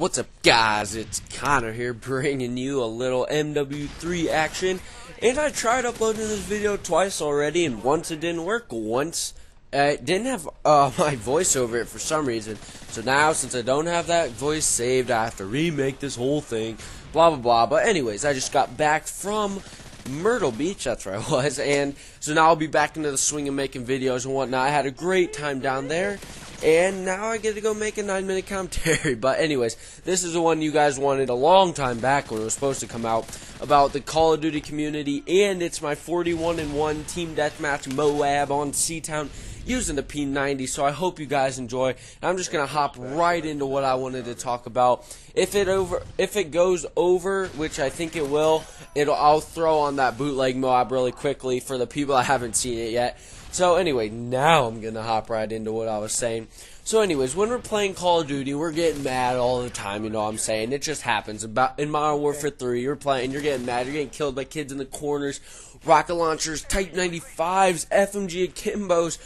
What's up guys, it's Connor here bringing you a little MW3 action and I tried uploading this video twice already and once it didn't work, once I didn't have uh, my voice over it for some reason so now since I don't have that voice saved I have to remake this whole thing blah blah blah but anyways I just got back from Myrtle Beach, that's where I was, and so now I'll be back into the swing of making videos and whatnot. I had a great time down there, and now I get to go make a 9 minute commentary. But, anyways, this is the one you guys wanted a long time back when it was supposed to come out about the Call of Duty community. And it's my 41 1 Team Deathmatch Moab on Seatown using the P90. So I hope you guys enjoy. And I'm just gonna hop right into what I wanted to talk about. If it over, if it goes over, which I think it will, it'll I'll throw on that bootleg mob really quickly for the people that haven't seen it yet. So anyway, now I'm gonna hop right into what I was saying. So anyways, when we're playing Call of Duty, we're getting mad all the time, you know what I'm saying? It just happens. About in Modern Warfare 3, you're playing, you're getting mad, you're getting killed by kids in the corners rocket launchers, Type 95s, FMG Akimbos.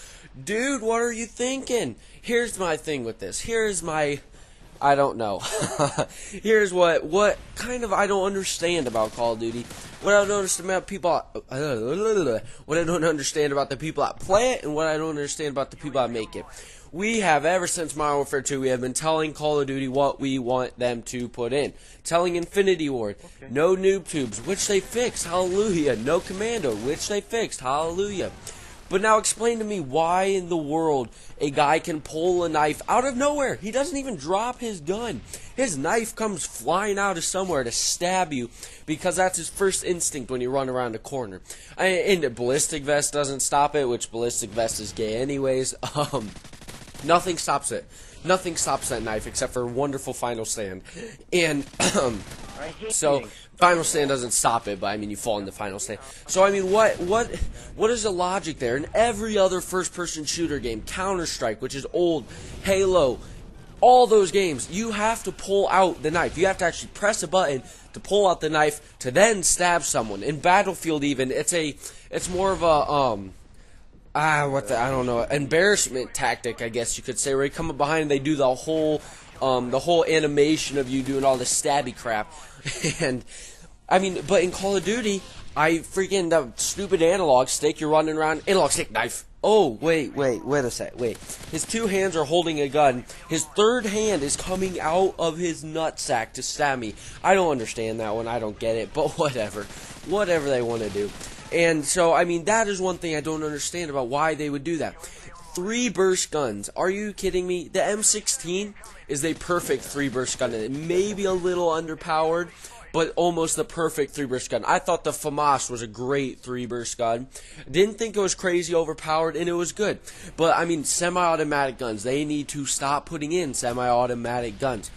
Dude, what are you thinking? Here's my thing with this. Here's my I don't know. Here's what what kind of I don't understand about Call of Duty. What I don't understand about people, what I don't understand about the people that play it, and what I don't understand about the people that make it. We have, ever since Modern Warfare 2, we have been telling Call of Duty what we want them to put in. Telling Infinity Ward, okay. no noob tubes, which they fixed, hallelujah. No commando, which they fixed, hallelujah. But now explain to me why in the world a guy can pull a knife out of nowhere. He doesn't even drop his gun. His knife comes flying out of somewhere to stab you because that's his first instinct when you run around a corner. And the ballistic vest doesn't stop it, which ballistic vest is gay anyways. Um, Nothing stops it. Nothing stops that knife except for wonderful Final Stand. And so Final Stand doesn't stop it, but I mean you fall in the Final Stand. So I mean what what what is the logic there? In every other first person shooter game, Counter Strike, which is old, Halo, all those games, you have to pull out the knife. You have to actually press a button to pull out the knife to then stab someone. In Battlefield even, it's a it's more of a um ah, what the, I don't know, embarrassment tactic, I guess you could say, where you come up behind and they do the whole, um, the whole animation of you doing all this stabby crap, and, I mean, but in Call of Duty, I freaking, the stupid analog stick, you're running around, analog stick knife, oh, wait, wait, wait a sec, wait, his two hands are holding a gun, his third hand is coming out of his nutsack to stab me, I don't understand that one, I don't get it, but whatever, whatever they want to do. And so, I mean, that is one thing I don't understand about why they would do that. Three burst guns. Are you kidding me? The M16 is a perfect three burst gun. It may be a little underpowered, but almost the perfect three burst gun. I thought the FAMAS was a great three burst gun. Didn't think it was crazy overpowered, and it was good. But I mean, semi-automatic guns. They need to stop putting in semi-automatic guns.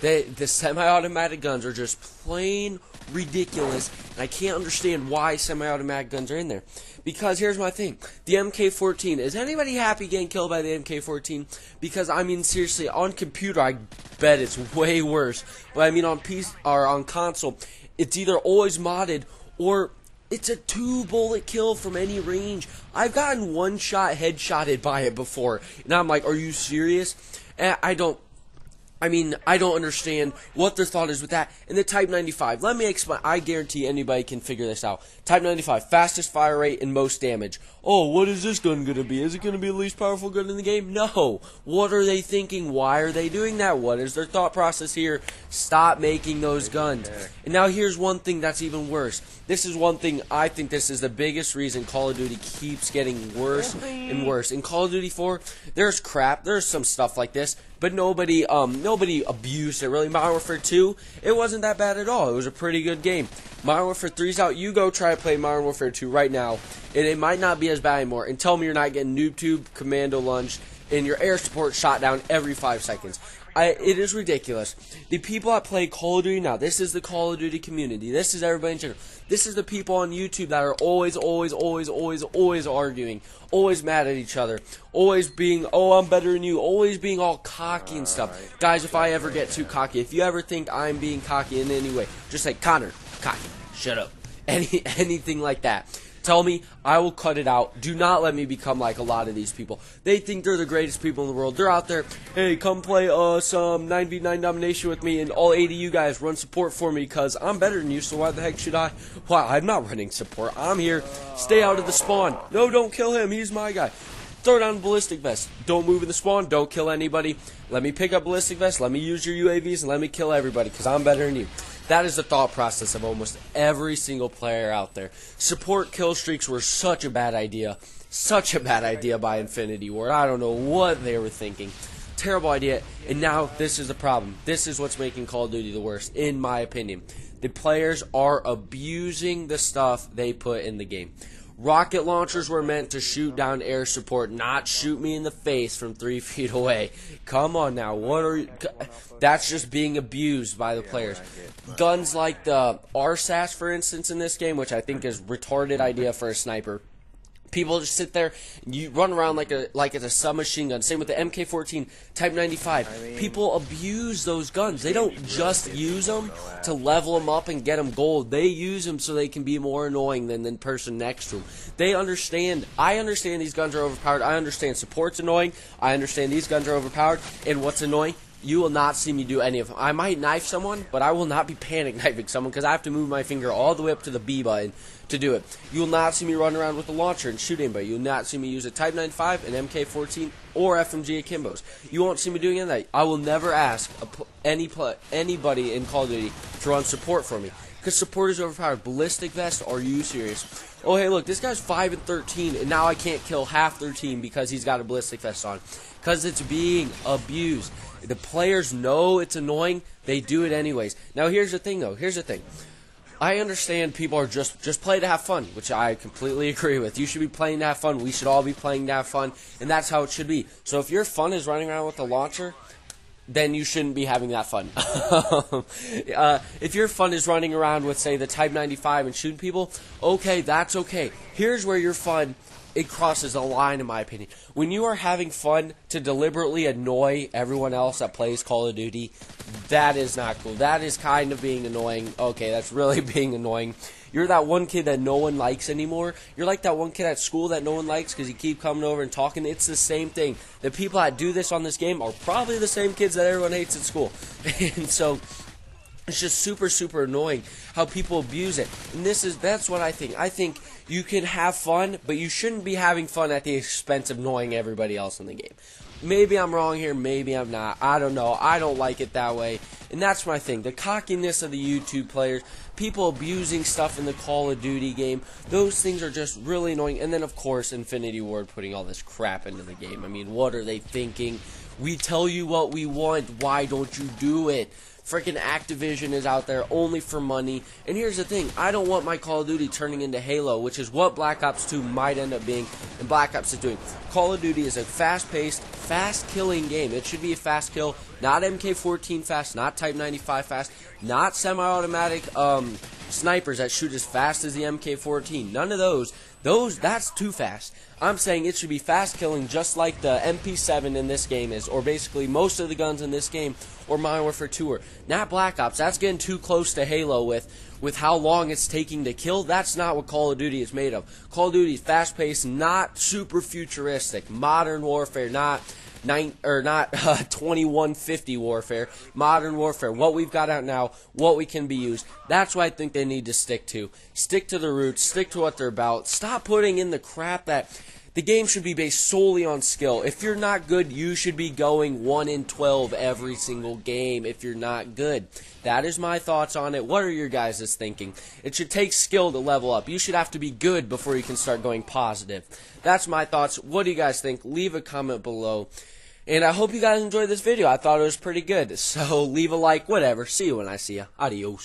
They, the semi-automatic guns are just plain ridiculous. And I can't understand why semi-automatic guns are in there. Because here's my thing. The MK14. Is anybody happy getting killed by the MK14? Because, I mean, seriously, on computer, I bet it's way worse. But, I mean, on piece or on console, it's either always modded or it's a two bullet kill from any range. I've gotten one shot headshotted by it before. And I'm like, are you serious? And eh, I don't I mean, I don't understand what their thought is with that. And the Type 95, let me explain. I guarantee anybody can figure this out. Type 95, fastest fire rate and most damage. Oh, what is this gun going to be? Is it going to be the least powerful gun in the game? No. What are they thinking? Why are they doing that? What is their thought process here? Stop making those guns. And now here's one thing that's even worse. This is one thing I think this is the biggest reason Call of Duty keeps getting worse and worse. In Call of Duty 4, there's crap. There's some stuff like this but nobody um, nobody abused it really. Modern Warfare 2, it wasn't that bad at all. It was a pretty good game. Modern Warfare 3's out. You go try to play Modern Warfare 2 right now, and it might not be as bad anymore. And tell me you're not getting noob tube, commando lunge, and your air support shot down every five seconds. I, it is ridiculous. The people that play Call of Duty now, this is the Call of Duty community. This is everybody in general. This is the people on YouTube that are always, always, always, always, always arguing, always mad at each other, always being, oh, I'm better than you, always being all cocky and stuff. Right. Guys, if I ever get too cocky, if you ever think I'm being cocky in any way, just say, Connor, cocky, shut up. Any, anything like that. Tell me, I will cut it out. Do not let me become like a lot of these people. They think they're the greatest people in the world. They're out there, hey, come play uh, some 9v9 domination with me, and all 80 of you guys run support for me because I'm better than you, so why the heck should I? Why, I'm not running support. I'm here. Stay out of the spawn. No, don't kill him. He's my guy. Throw down ballistic vest. Don't move in the spawn. Don't kill anybody. Let me pick up ballistic vest. Let me use your UAVs and let me kill everybody because I'm better than you. That is the thought process of almost every single player out there. Support kill streaks were such a bad idea. Such a bad idea by Infinity Ward. I don't know what they were thinking. Terrible idea. And now this is the problem. This is what's making Call of Duty the worst, in my opinion. The players are abusing the stuff they put in the game. Rocket launchers were meant to shoot down air support, not shoot me in the face from three feet away. Come on now, what are you, that's just being abused by the players. Guns like the RSAS, for instance, in this game, which I think is retarded idea for a sniper. People just sit there, you run around like a like it's a submachine gun. Same with the MK14 Type 95. I mean, People abuse those guns. They don't just use them to level them up and get them gold. They use them so they can be more annoying than the person next to them. They understand. I understand these guns are overpowered. I understand support's annoying. I understand these guns are overpowered. And what's annoying you will not see me do any of them. I might knife someone, but I will not be panic knifing someone because I have to move my finger all the way up to the B button to do it. You will not see me run around with a launcher and shoot anybody. You will not see me use a Type 95, an MK14, or FMG Akimbos. You won't see me doing any of that. I will never ask any anybody in Call of Duty to run support for me. Because supporters overpowered. Ballistic vest? Are you serious? Oh, hey, look, this guy's 5 and 13, and now I can't kill half their team because he's got a ballistic vest on. Because it's being abused. The players know it's annoying. They do it anyways. Now, here's the thing, though. Here's the thing. I understand people are just just play to have fun, which I completely agree with. You should be playing to have fun. We should all be playing to have fun, and that's how it should be. So if your fun is running around with a launcher, then you shouldn't be having that fun. uh, if your fun is running around with, say, the Type 95 and shooting people, okay, that's okay. Here's where your fun it crosses a line, in my opinion. When you are having fun to deliberately annoy everyone else that plays Call of Duty, that is not cool. That is kind of being annoying. Okay, that's really being annoying. You're that one kid that no one likes anymore. You're like that one kid at school that no one likes because you keep coming over and talking. It's the same thing. The people that do this on this game are probably the same kids that everyone hates at school. and so it's just super super annoying how people abuse it and this is that's what i think i think you can have fun but you shouldn't be having fun at the expense of annoying everybody else in the game maybe i'm wrong here maybe i'm not i don't know i don't like it that way and that's my thing the cockiness of the youtube players people abusing stuff in the call of duty game those things are just really annoying and then of course infinity ward putting all this crap into the game i mean what are they thinking we tell you what we want why don't you do it Freaking Activision is out there only for money. And here's the thing, I don't want my Call of Duty turning into Halo, which is what Black Ops 2 might end up being and Black Ops is doing. Call of Duty is a fast-paced, fast-killing game. It should be a fast kill, not MK14 fast, not Type 95 fast, not semi-automatic um, snipers that shoot as fast as the MK14. None of those. Those that's too fast. I'm saying it should be fast killing just like the MP7 in this game is, or basically most of the guns in this game, or Modern Warfare 2 or not Black Ops. That's getting too close to Halo with with how long it's taking to kill. That's not what Call of Duty is made of. Call of Duty is fast paced, not super futuristic. Modern Warfare, not nine or not uh, 2150 warfare, modern warfare, what we've got out now, what we can be used. That's what I think they need to stick to. Stick to the roots, stick to what they're about. Stop putting in the crap that the game should be based solely on skill. If you're not good, you should be going 1 in 12 every single game if you're not good. That is my thoughts on it. What are your guys' thinking? It should take skill to level up. You should have to be good before you can start going positive. That's my thoughts. What do you guys think? Leave a comment below. And I hope you guys enjoyed this video. I thought it was pretty good. So leave a like, whatever. See you when I see you. Adios.